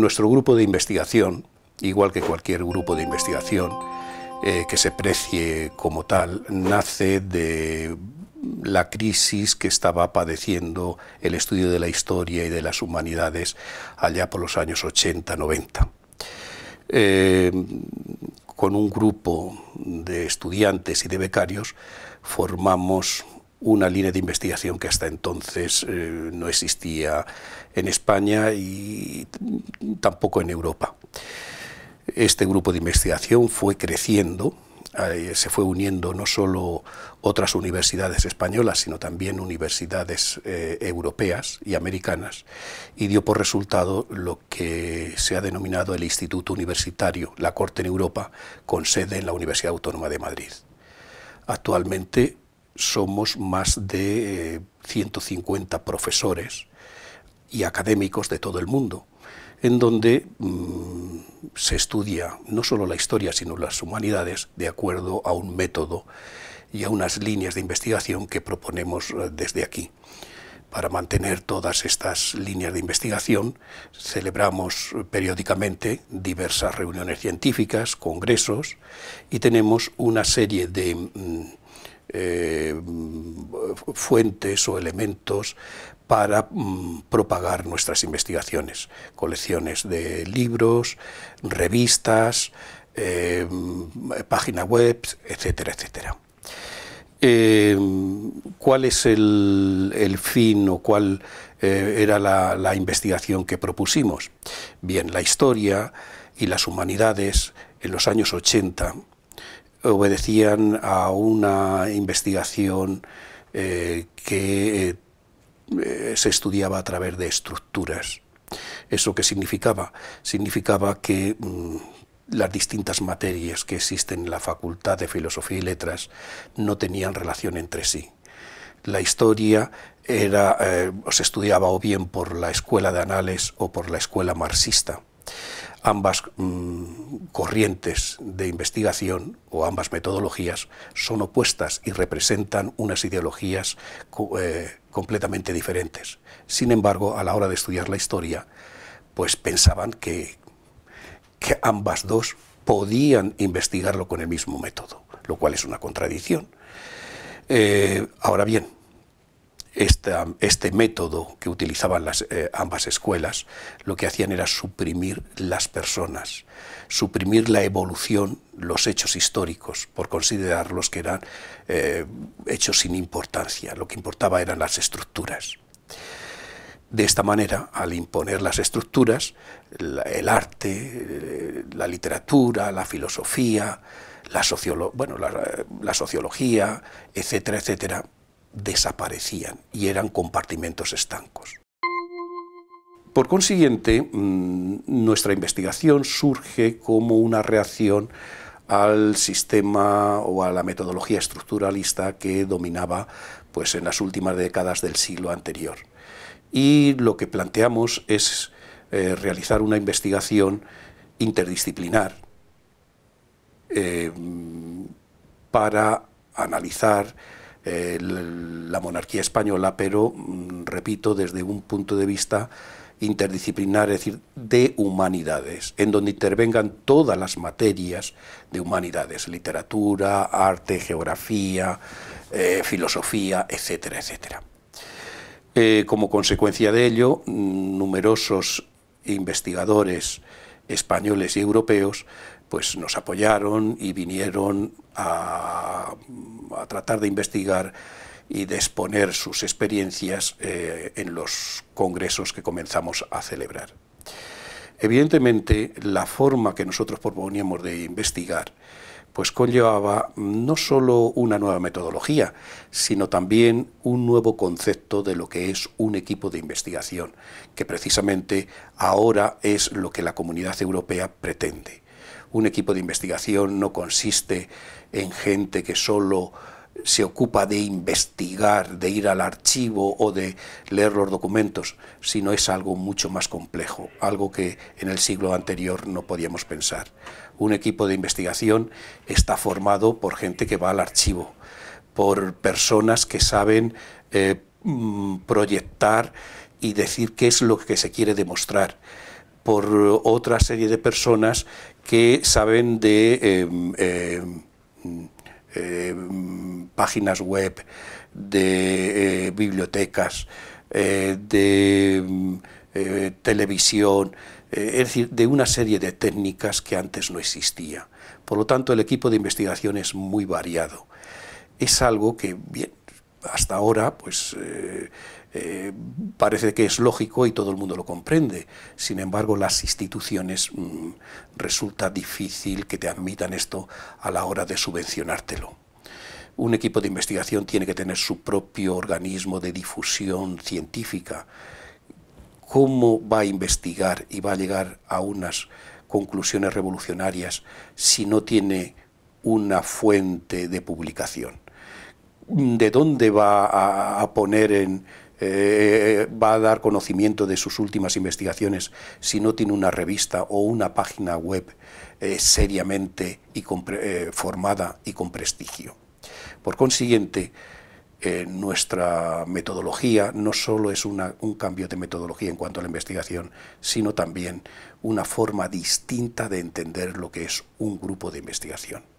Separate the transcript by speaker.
Speaker 1: nuestro grupo de investigación, igual que cualquier grupo de investigación eh, que se precie como tal, nace de la crisis que estaba padeciendo el estudio de la historia y de las humanidades allá por los años 80-90. Eh, con un grupo de estudiantes y de becarios formamos una línea de investigación que hasta entonces eh, no existía en España y tampoco en Europa. Este grupo de investigación fue creciendo, eh, se fue uniendo no solo otras universidades españolas, sino también universidades eh, europeas y americanas, y dio por resultado lo que se ha denominado el Instituto Universitario, la Corte en Europa, con sede en la Universidad Autónoma de Madrid. Actualmente somos más de 150 eh, profesores y académicos de todo el mundo, en donde mm, se estudia no solo la historia, sino las humanidades, de acuerdo a un método y a unas líneas de investigación que proponemos eh, desde aquí. Para mantener todas estas líneas de investigación, celebramos eh, periódicamente diversas reuniones científicas, congresos, y tenemos una serie de... Mm, eh, mm, fuentes o elementos para mm, propagar nuestras investigaciones, colecciones de libros, revistas, páginas eh, mm, página web, etcétera, etcétera. Eh, ¿Cuál es el, fin o cuál era la, la investigación que propusimos? Bien, la historia y las humanidades en los años 80 obedecían a una investigación eh, que eh, se estudiaba a través de estructuras. ¿Eso qué significaba? Significaba que mm, las distintas materias que existen en la Facultad de Filosofía y Letras no tenían relación entre sí. La historia era, eh, se estudiaba o bien por la escuela de anales o por la escuela marxista ambas mm, corrientes de investigación o ambas metodologías son opuestas y representan unas ideologías eh, completamente diferentes. Sin embargo, a la hora de estudiar la historia, pues pensaban que, ambas dos podían investigarlo con el mismo método, lo cual es una contradicción. Eh, ahora bien, este método que utilizaban las, eh, ambas escuelas, lo que hacían era suprimir las personas, suprimir la evolución, los hechos históricos, por considerarlos que eran eh, hechos sin importancia, lo que importaba eran las estructuras. De esta manera, al imponer las estructuras, el arte, eh, la literatura, la filosofía, la, bueno, la sociología, etcétera, etcétera, desaparecían y eran compartimentos estancos. Por consiguiente, mm, nuestra investigación surge como una reacción al sistema o a la metodología estructuralista que dominaba pues, en las últimas décadas del siglo anterior. Y lo que planteamos es eh, realizar una investigación interdisciplinar eh, mm, para analizar la monarquía española, pero, mm, repito, desde un punto de vista interdisciplinar, es decir, de humanidades, en donde intervengan todas las materias de humanidades, literatura, arte, geografía, eh, filosofía, etcétera, etcétera. Eh, como consecuencia de ello, mm, numerosos investigadores españoles y europeos pues nos apoyaron y vinieron a, tratar de investigar y de exponer sus experiencias eh, en los congresos que comenzamos a celebrar. Evidentemente, la forma que nosotros proponíamos de investigar pues conllevaba no solo una nueva metodología, sino también un nuevo concepto de lo que es un equipo de investigación, que precisamente ahora es lo que la comunidad europea pretende. Un equipo de investigación no consiste en gente que solo se ocupa de investigar, de ir al archivo o de leer los documentos, sino es algo mucho más complejo, algo que en el siglo anterior no podíamos pensar. Un equipo de investigación está formado por gente que va al archivo, por personas que saben eh, mm, proyectar y decir qué es lo que se quiere demostrar, por otra serie de personas que saben de em, em, em, páginas web, de eh, bibliotecas, eh, de eh, televisión, es decir, de una serie de técnicas que antes no existía. Por lo tanto, el equipo de investigación es muy variado. Es algo que, hasta ahora, pues eh, parece que es lógico y todo el mundo lo comprende. Sin embargo, las instituciones mm, resulta difícil que te admitan esto a la hora de subvencionártelo. Un equipo de investigación tiene que tener su propio organismo de difusión científica. ¿Cómo va a investigar y va a llegar a unas conclusiones revolucionarias si no tiene una fuente de publicación? ¿De dónde va a poner en, eh, va a dar conocimiento de sus últimas investigaciones si no tiene una revista o una página web eh, seriamente y eh, formada y con prestigio. Por consiguiente, nuestra metodología no solo es un cambio de metodología en cuanto a la investigación, sino también una forma distinta de entender lo que es un grupo de investigación.